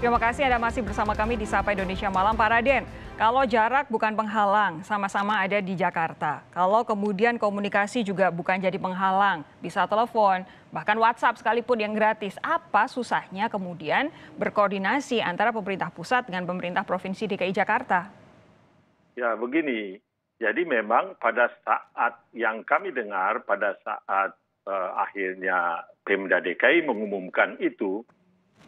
Terima kasih Anda masih bersama kami di Sapa Indonesia Malam. Pak Raden, kalau jarak bukan penghalang, sama-sama ada di Jakarta. Kalau kemudian komunikasi juga bukan jadi penghalang, bisa telepon, bahkan WhatsApp sekalipun yang gratis. Apa susahnya kemudian berkoordinasi antara pemerintah pusat dengan pemerintah Provinsi DKI Jakarta? Ya begini, jadi memang pada saat yang kami dengar, pada saat uh, akhirnya Pemda DKI mengumumkan itu,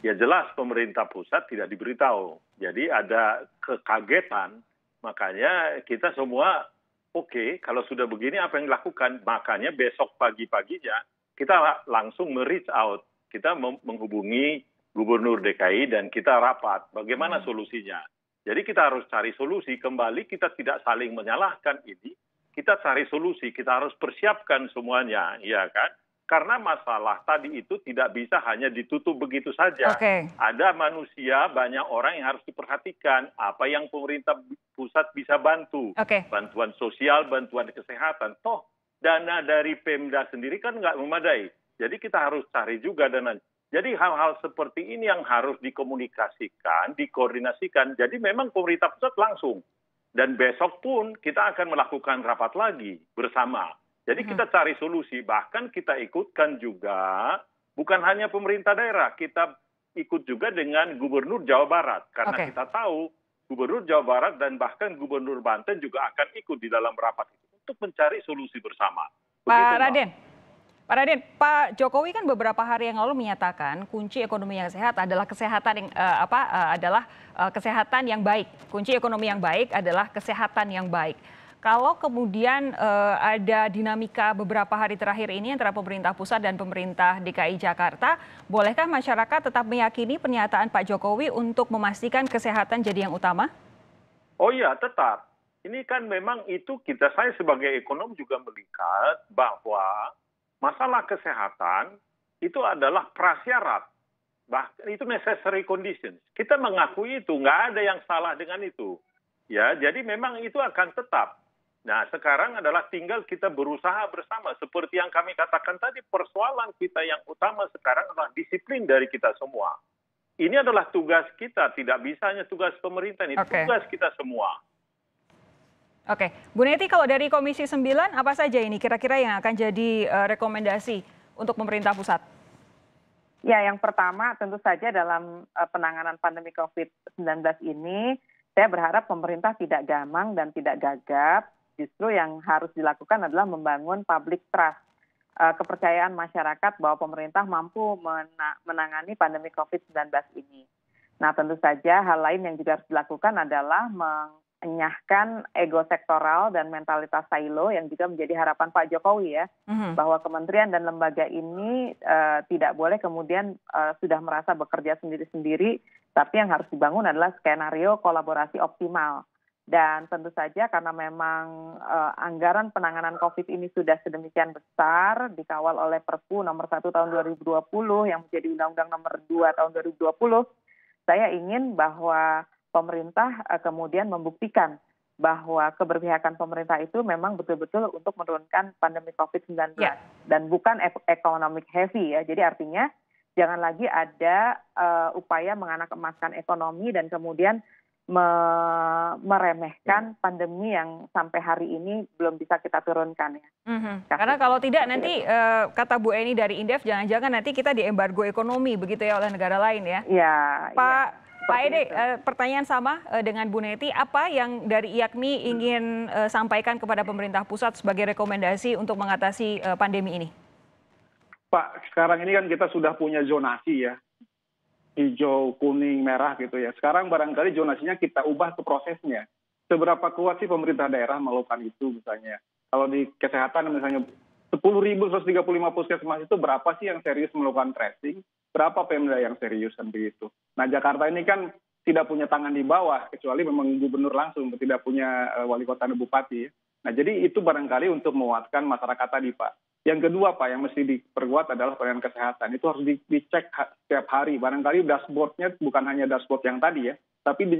Ya jelas pemerintah pusat tidak diberitahu. Jadi ada kekagetan, makanya kita semua oke okay, kalau sudah begini apa yang dilakukan? Makanya besok pagi-paginya kita langsung reach out. Kita menghubungi gubernur DKI dan kita rapat. Bagaimana hmm. solusinya? Jadi kita harus cari solusi. Kembali kita tidak saling menyalahkan ini. Kita cari solusi. Kita harus persiapkan semuanya, ya kan? Karena masalah tadi itu tidak bisa hanya ditutup begitu saja. Okay. Ada manusia, banyak orang yang harus diperhatikan. Apa yang pemerintah pusat bisa bantu? Okay. Bantuan sosial, bantuan kesehatan. Toh dana dari Pemda sendiri kan nggak memadai. Jadi kita harus cari juga dana. Jadi hal-hal seperti ini yang harus dikomunikasikan, dikoordinasikan. Jadi memang pemerintah pusat langsung. Dan besok pun kita akan melakukan rapat lagi bersama jadi hmm. kita cari solusi, bahkan kita ikutkan juga bukan hanya pemerintah daerah, kita ikut juga dengan Gubernur Jawa Barat karena okay. kita tahu Gubernur Jawa Barat dan bahkan Gubernur Banten juga akan ikut di dalam rapat itu untuk mencari solusi bersama. Begitu, Pak Raden, Pak Raden, Pak Jokowi kan beberapa hari yang lalu menyatakan kunci ekonomi yang sehat adalah kesehatan yang uh, apa uh, adalah uh, kesehatan yang baik. Kunci ekonomi yang baik adalah kesehatan yang baik. Kalau kemudian uh, ada dinamika beberapa hari terakhir ini antara pemerintah pusat dan pemerintah DKI Jakarta, bolehkah masyarakat tetap meyakini pernyataan Pak Jokowi untuk memastikan kesehatan jadi yang utama? Oh iya, tetap. Ini kan memang itu kita saya sebagai ekonom juga melihat bahwa masalah kesehatan itu adalah prasyarat. Bahkan itu necessary conditions. Kita mengakui itu, nggak ada yang salah dengan itu. Ya, jadi memang itu akan tetap Nah, sekarang adalah tinggal kita berusaha bersama. Seperti yang kami katakan tadi, persoalan kita yang utama sekarang adalah disiplin dari kita semua. Ini adalah tugas kita, tidak bisa hanya tugas pemerintah, ini okay. tugas kita semua. Oke, okay. Bu Neti kalau dari Komisi 9 apa saja ini kira-kira yang akan jadi uh, rekomendasi untuk pemerintah pusat? Ya, yang pertama tentu saja dalam uh, penanganan pandemi COVID-19 ini, saya berharap pemerintah tidak gamang dan tidak gagap justru yang harus dilakukan adalah membangun public trust eh, kepercayaan masyarakat bahwa pemerintah mampu menangani pandemi COVID-19 ini. Nah, tentu saja hal lain yang juga harus dilakukan adalah mengenyahkan ego sektoral dan mentalitas silo yang juga menjadi harapan Pak Jokowi ya, mm-hmm. bahwa kementerian dan lembaga ini uh, tidak boleh kemudian uh, sudah merasa bekerja sendiri-sendiri, tapi yang harus dibangun adalah skenario kolaborasi optimal dan tentu saja karena memang uh, anggaran penanganan COVID ini sudah sedemikian besar, dikawal oleh Perpu nomor 1 tahun 2020 yang menjadi Undang-Undang nomor 2 tahun 2020, saya ingin bahwa pemerintah uh, kemudian membuktikan bahwa keberpihakan pemerintah itu memang betul-betul untuk menurunkan pandemi COVID-19 ya. dan bukan economic heavy ya. Jadi artinya jangan lagi ada uh, upaya menganak emaskan ekonomi dan kemudian me meremehkan pandemi yang sampai hari ini belum bisa kita turunkan ya. hmm Karena kalau tidak nanti uh, kata Bu Eni dari Indef jangan-jangan nanti kita di embargo ekonomi begitu ya oleh negara lain ya. Iya. iya. Pak ya. Pak Ede, eh, pertanyaan sama eh, dengan Bu Neti, apa yang dari IAKMI ingin sampaikan kepada pemerintah pusat sebagai rekomendasi untuk mengatasi pandemi ini? Pak, sekarang ini kan kita sudah punya zonasi ya hijau, kuning, merah gitu ya. Sekarang barangkali zonasinya kita ubah ke prosesnya. Seberapa kuat sih pemerintah daerah melakukan itu misalnya. Kalau di kesehatan misalnya 10.135 puskesmas itu berapa sih yang serius melakukan tracing? Berapa Pemda yang serius dan itu? Nah Jakarta ini kan tidak punya tangan di bawah kecuali memang gubernur langsung tidak punya eh, wali kota dan bupati. Nah jadi itu barangkali untuk menguatkan masyarakat tadi Pak yang kedua Pak, yang mesti diperkuat adalah pelayanan kesehatan. Itu harus dicek setiap hari. Barangkali dashboardnya bukan hanya dashboard yang tadi ya, tapi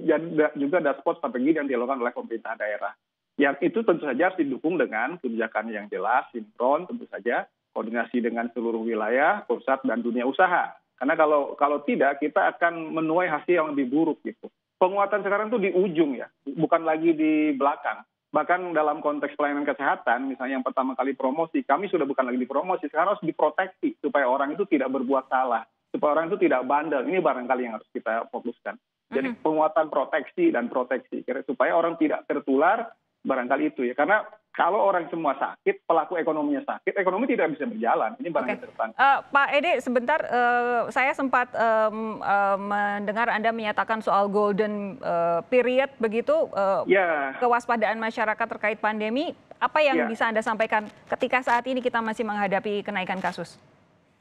juga dashboard strategi yang dilakukan oleh pemerintah daerah. Yang itu tentu saja harus didukung dengan kebijakan yang jelas, sinkron tentu saja, koordinasi dengan seluruh wilayah, pusat, dan dunia usaha. Karena kalau kalau tidak, kita akan menuai hasil yang lebih buruk gitu. Penguatan sekarang itu di ujung ya, bukan lagi di belakang Bahkan dalam konteks pelayanan kesehatan, misalnya yang pertama kali promosi, kami sudah bukan lagi dipromosi, sekarang harus diproteksi supaya orang itu tidak berbuat salah, supaya orang itu tidak bandel. Ini barangkali yang harus kita fokuskan. Jadi penguatan proteksi dan proteksi supaya orang tidak tertular barangkali itu ya. Karena kalau orang semua sakit, pelaku ekonominya sakit, ekonomi tidak bisa berjalan. Ini barang okay. Uh, eh, Pak Ede, sebentar, uh, saya sempat um, uh, mendengar Anda menyatakan soal golden uh, period begitu, uh, yeah. kewaspadaan masyarakat terkait pandemi. Apa yang yeah. bisa Anda sampaikan ketika saat ini kita masih menghadapi kenaikan kasus?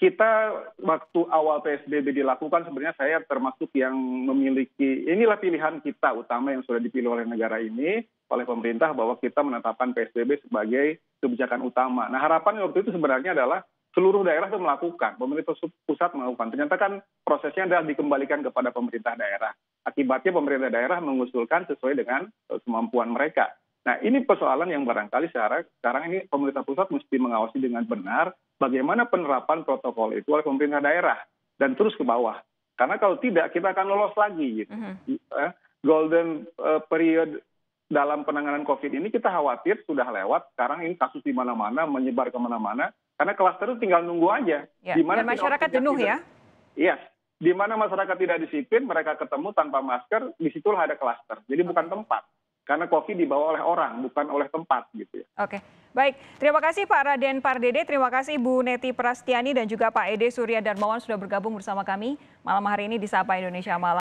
kita waktu awal PSBB dilakukan sebenarnya saya termasuk yang memiliki inilah pilihan kita utama yang sudah dipilih oleh negara ini oleh pemerintah bahwa kita menetapkan PSBB sebagai kebijakan utama. Nah harapan waktu itu sebenarnya adalah seluruh daerah itu melakukan, pemerintah pusat melakukan. Ternyata kan prosesnya adalah dikembalikan kepada pemerintah daerah. Akibatnya pemerintah daerah mengusulkan sesuai dengan eh, kemampuan mereka. Nah, ini persoalan yang barangkali sekarang, sekarang ini pemerintah pusat mesti mengawasi dengan benar bagaimana penerapan protokol itu oleh pemerintah daerah dan terus ke bawah. Karena kalau tidak kita akan lolos lagi. Gitu. Uh-huh. Golden eh, period dalam penanganan COVID ini kita khawatir sudah lewat. Sekarang ini kasus di mana-mana menyebar kemana-mana. Karena klaster itu tinggal nunggu aja. Ya. Di mana ya, masyarakat jenuh ya? Iya. Di mana masyarakat tidak disiplin, mereka ketemu tanpa masker, disitulah ada klaster. Jadi bukan tempat karena kopi dibawa oleh orang bukan oleh tempat gitu ya. Oke. Baik, terima kasih Pak Raden Pardede, terima kasih Bu Neti Prastiani dan juga Pak Ede Surya Darmawan sudah bergabung bersama kami malam hari ini di Sapa Indonesia Malam.